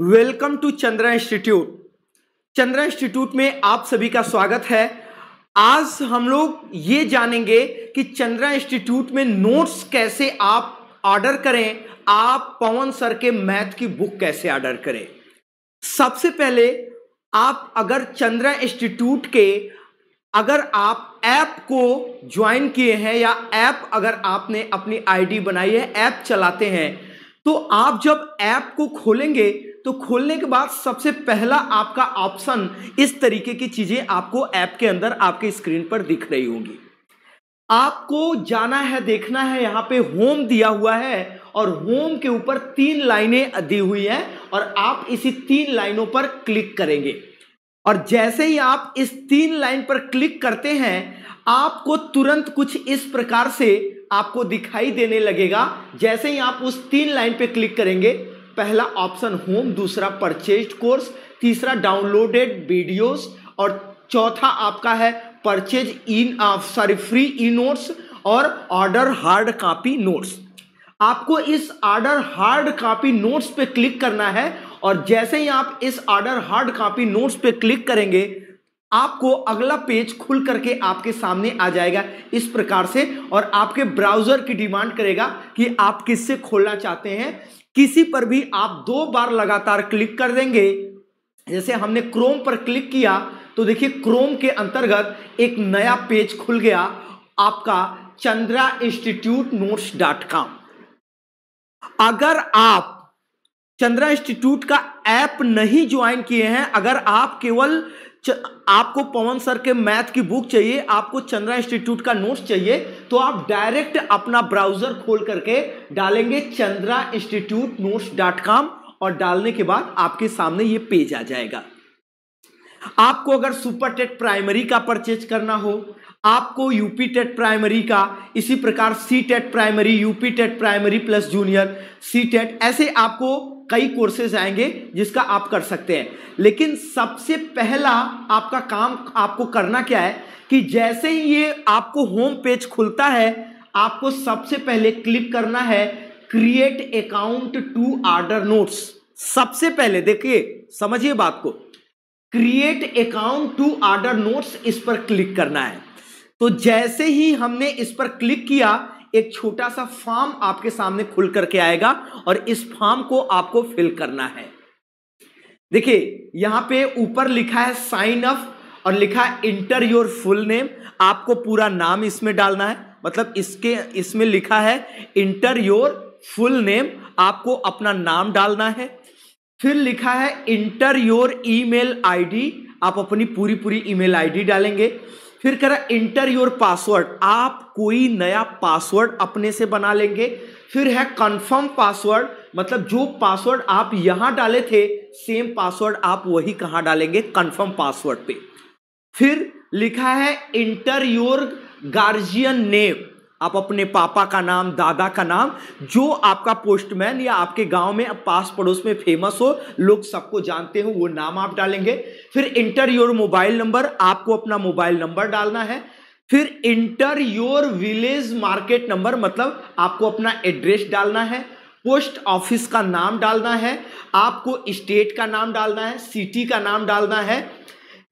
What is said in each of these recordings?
welcome to Chandra institute Chandra institute में आप सभी का स्वागत है आज हम लोग ये जानेंगे कि चंद्रा इंस्टीट्यूट में नोट्स कैसे आप ऑर्डर करें आप पवन सर के मैथ की बुक कैसे ऑर्डर करें सबसे पहले आप अगर चंद्रा इंस्टीट्यूट के अगर आप ऐप को ज्वाइन किए हैं या ऐप अगर आपने अपनी आईडी बनाई है ऐप चलाते हैं तो आप जब ऐप को खोलेंगे तो खोलने के बाद सबसे पहला आपका ऑप्शन इस तरीके की चीजें आपको ऐप के अंदर आपके स्क्रीन पर दिख रही होंगी आपको जाना है देखना है यहाँ पे होम दिया हुआ है और होम के ऊपर तीन लाइनें दी हुई हैं और आप इसी तीन लाइनों पर क्लिक करेंगे और जैसे ही आप इस तीन लाइन पर क्लिक करते हैं आपको तुरंत कुछ इस प्रकार से आपको दिखाई देने लगेगा जैसे ही आप उस तीन लाइन पे क्लिक करेंगे पहला ऑप्शन होम दूसरा परचेज कोर्स तीसरा डाउनलोडेड वीडियोस और चौथा आपका है परचेज इन सॉरी फ्री ई नोट्स और ऑर्डर हार्ड कॉपी नोट्स आपको इस ऑर्डर हार्ड कॉपी नोट्स पे क्लिक करना है और जैसे ही आप इस ऑर्डर हार्ड कॉपी नोट्स पे क्लिक करेंगे आपको अगला पेज खुल करके आपके सामने आ जाएगा इस प्रकार से और आपके ब्राउजर की डिमांड करेगा कि आप किससे खोलना चाहते हैं किसी पर भी आप दो बार लगातार क्लिक कर देंगे जैसे हमने क्रोम पर क्लिक किया तो देखिए क्रोम के अंतर्गत एक नया पेज खुल गया आपका Chandra institute notes dot com अगर आप चंद्रा इंस्टीट्यूट का ऐप नहीं ज्वाइन किए हैं अगर आप केवल आपको पवन सर के मैथ की बुक चाहिए आपको चंद्रा इंस्टीट्यूट का नोट्स चाहिए तो आप डायरेक्ट अपना ब्राउजर खोल करके डालेंगे Chandra institute notes dot com और डालने के बाद आपके सामने ये पेज आ जाएगा आपको अगर सुपर टेट प्राइमरी का परचेज करना हो आपको यूपी टेट प्राइमरी का इसी प्रकार C TET primary UP TET primary plus junior C TET ऐसे आपको कई कोर्सेज आएंगे जिसका आप कर सकते हैं लेकिन सबसे पहला आपका काम आपको करना क्या है कि जैसे ही ये आपको होम पेज खुलता है आपको सबसे पहले क्लिक करना है create account to order notes सबसे पहले देखिए समझिए बात को create account to order notes इस पर क्लिक करना है तो जैसे ही हमने इस पर क्लिक किया एक छोटा सा फॉर्म आपके सामने खुल करके आएगा और इस फॉर्म को आपको फिल करना है देखिए यहां पे ऊपर लिखा है साइन अप और लिखा है इंटर योर फुल नेम आपको पूरा नाम इसमें डालना है मतलब इसके इसमें लिखा है इंटर योर फुल नेम आपको अपना नाम डालना है फिर लिखा है इंटर योर ईमेल आईडी आप अपनी पूरी पूरी ईमेल आईडी डालेंगे फिर कह रहा इंटर योर पासवर्ड आप कोई नया पासवर्ड अपने से बना लेंगे फिर है कंफर्म पासवर्ड मतलब जो पासवर्ड आप यहां डाले थे सेम पासवर्ड आप वही कहां डालेंगे कंफर्म पासवर्ड पे फिर लिखा है इंटर योर गार्जियन नेम आप अपने पापा का नाम दादा का नाम जो आपका पोस्टमैन या आपके गांव में पास पड़ोस में फेमस हो लोग सबको जानते हो वो नाम आप डालेंगे फिर इंटर योर मोबाइल नंबर आपको अपना मोबाइल नंबर डालना है फिर enter your village market number मतलब आपको अपना एड्रेस डालना है पोस्ट ऑफिस का नाम डालना है आपको स्टेट का नाम डालना है सिटी का नाम डालना है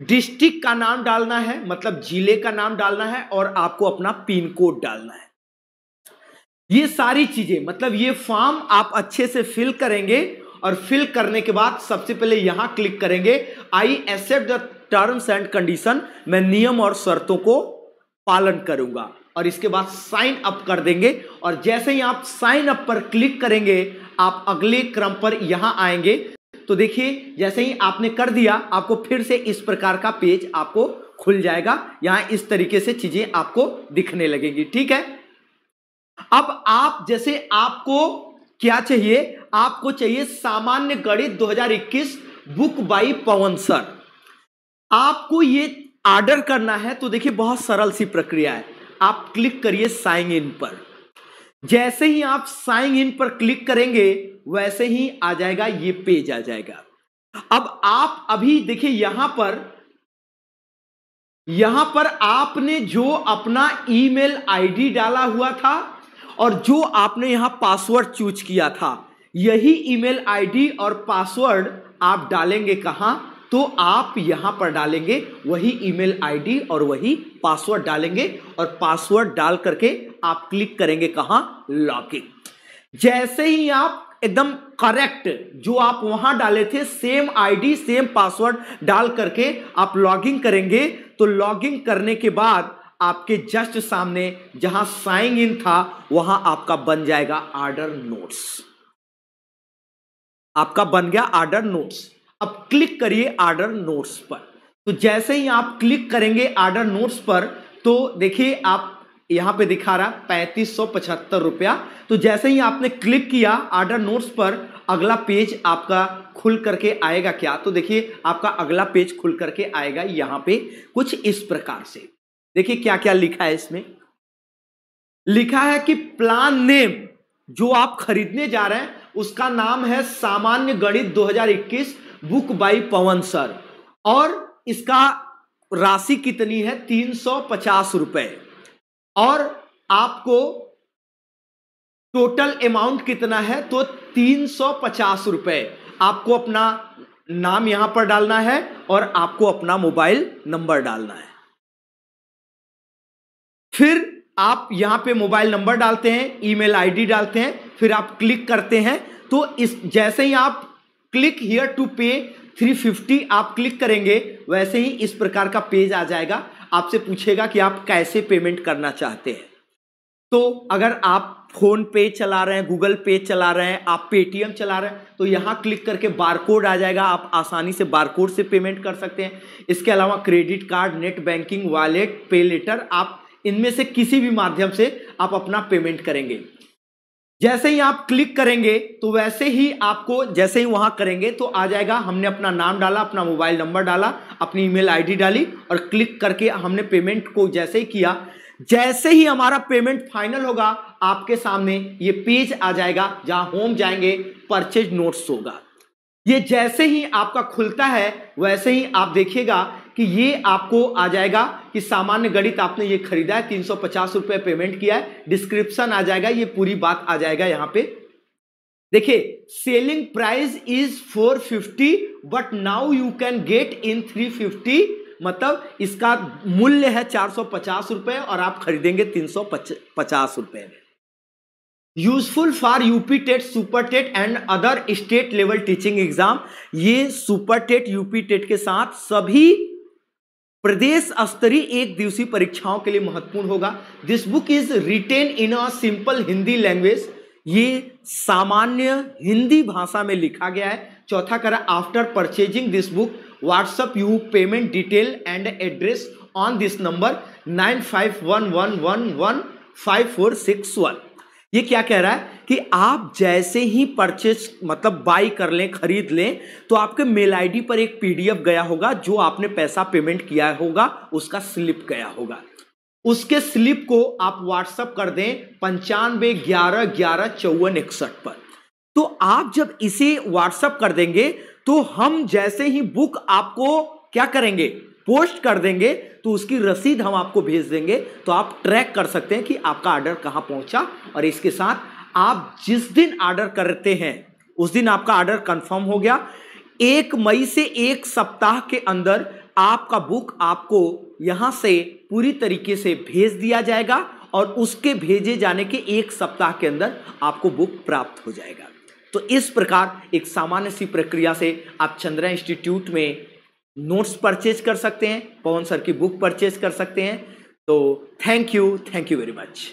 डिस्ट्रिक्ट का नाम डालना है मतलब जिले का नाम डालना है और आपको अपना पिन कोड डालना है ये सारी चीजें मतलब ये फॉर्म आप अच्छे से फिल करेंगे और फिल करने के बाद सबसे पहले यहां क्लिक करेंगे I accept the terms and condition मैं नियम और शर्तों को पालन करूंगा और इसके बाद साइन अप कर देंगे और जैसे ही आप साइन अप पर क्लिक करेंगे आप अगले क्रम पर यहां आएंगे तो देखिए जैसे ही आपने कर दिया आपको फिर से इस प्रकार का पेज आपको खुल जाएगा यहां इस तरीके से चीजें आपको दिखने लगेंगी ठीक है अब आप जैसे आपको क्या चाहिए आपको चाहिए सामान्य गणित 2021 बुक बाई पवन सर आपको ये ऑर्डर करना है तो देखिए बहुत सरल सी प्रक्रिया है आप क्लिक करिए साइन इन पर जैसे ही आप साइन इन पर क्लिक करेंगे वैसे ही आ जाएगा ये पेज आ जाएगा अब आप अभी देखिए यहां पर यहां पर आपने जो अपना ईमेल आईडी डाला हुआ था और जो आपने यहां पासवर्ड चूज किया था यही ईमेल आईडी और पासवर्ड आप डालेंगे कहां तो आप यहां पर डालेंगे वही ईमेल आईडी और वही पासवर्ड डालेंगे और पासवर्ड डाल करके आप क्लिक करेंगे लॉग लॉगिन जैसे ही आप एकदम करेक्ट जो आप वहां डाले थे सेम आईडी सेम पासवर्ड डाल करके आप लॉगिन करेंगे तो लॉगिन करने के बाद आपके जस्ट सामने जहां साइन इन था वहां आपका बन जाएगा आर्डर नोट्स आपका बन गया आर्डर नोट्स अब क्लिक करिए आर्डर नोट्स पर तो जैसे ही आप क्लिक करेंगे आर्डर नोट्स पर तो देखिए आप यहां पे दिखा रहा पैंतीस सौ पचहत्तर रुपया तो जैसे ही आपने क्लिक किया आर्डर नोट्स पर अगला पेज आपका खुल करके आएगा क्या तो देखिए आपका अगला पेज खुल करके आएगा यहां पे कुछ इस प्रकार से देखिए क्या क्या लिखा है इसमें लिखा है कि प्लान नेम जो आप खरीदने जा रहे हैं उसका नाम है सामान्य गणित 2021 बुक बाई पवन सर और इसका राशि कितनी है तीन सौ पचास रुपए और आपको टोटल अमाउंट कितना है तो तीन सौ पचास रुपए आपको अपना नाम यहां पर डालना है और आपको अपना मोबाइल नंबर डालना है फिर आप यहां पे मोबाइल नंबर डालते हैं ईमेल आईडी डालते हैं फिर आप क्लिक करते हैं तो इस जैसे ही आप क्लिक हियर टू पे 350 आप क्लिक करेंगे वैसे ही इस प्रकार का पेज आ जाएगा आपसे पूछेगा कि आप कैसे पेमेंट करना चाहते हैं तो अगर आप फोन पे चला रहे हैं गूगल पे चला रहे हैं आप पेटीएम चला रहे हैं तो यहाँ क्लिक करके बारकोड आ जाएगा आप आसानी से बारकोड से पेमेंट कर सकते हैं इसके अलावा credit card net banking wallet pay later आप इनमें से किसी भी माध्यम से आप अपना पेमेंट करेंगे जैसे ही आप क्लिक करेंगे तो वैसे ही आपको जैसे ही वहां करेंगे तो आ जाएगा हमने अपना नाम डाला अपना मोबाइल नंबर डाला अपनी ईमेल आईडी डाली और क्लिक करके हमने पेमेंट को जैसे ही किया जैसे ही हमारा पेमेंट फाइनल होगा आपके सामने ये पेज आ जाएगा जहां होम जाएंगे परचेज नोट्स होगा ये जैसे ही आपका खुलता है वैसे ही आप देखिएगा कि ये आपको आ जाएगा कि सामान्य गणित आपने ये खरीदा है तीन सौ पेमेंट किया है डिस्क्रिप्शन आ जाएगा ये पूरी बात आ जाएगा यहां पे देखिए selling price is 450 but now you can get in 350 मतलब इसका मूल्य है चार सौ पचास रुपए और आप खरीदेंगे तीन सौ पचास रुपए में useful for UP TET super TET and other state level teaching exam ये सुपर टेट यूपी टेट के साथ सभी प्रदेश स्तरीय एक दिवसीय परीक्षाओं के लिए महत्वपूर्ण होगा this book is written in a simple Hindi language ये सामान्य हिंदी भाषा में लिखा गया है चौथा करा after purchasing this book WhatsApp you payment detail and address on this number nine five one one one one five four six one ये क्या कह रहा है कि आप जैसे ही परचेस मतलब बाई कर लें खरीद लें तो आपके मेल आईडी पर एक पीडीएफ गया होगा जो आपने पैसा पेमेंट किया होगा उसका स्लिप गया होगा उसके स्लिप को आप व्हाट्सअप कर दें पंचानवे ग्यारह ग्यारह चौवन इकसठ पर तो आप जब इसे व्हाट्सअप कर देंगे तो हम जैसे ही बुक आपको क्या करेंगे पोस्ट कर देंगे तो उसकी रसीद हम आपको भेज देंगे तो आप ट्रैक कर सकते हैं कि आपका ऑर्डर कहाँ पहुँचा और इसके साथ आप जिस दिन ऑर्डर करते हैं उस दिन आपका ऑर्डर कन्फर्म हो गया एक मई से एक सप्ताह के अंदर आपका बुक आपको यहाँ से पूरी तरीके से भेज दिया जाएगा और उसके भेजे जाने के एक सप्ताह के अंदर आपको बुक प्राप्त हो जाएगा तो इस प्रकार एक सामान्य सी प्रक्रिया से आप चंद्रा इंस्टीट्यूट में नोट्स परचेज कर सकते हैं पवन सर की बुक परचेज कर सकते हैं तो thank you thank you very much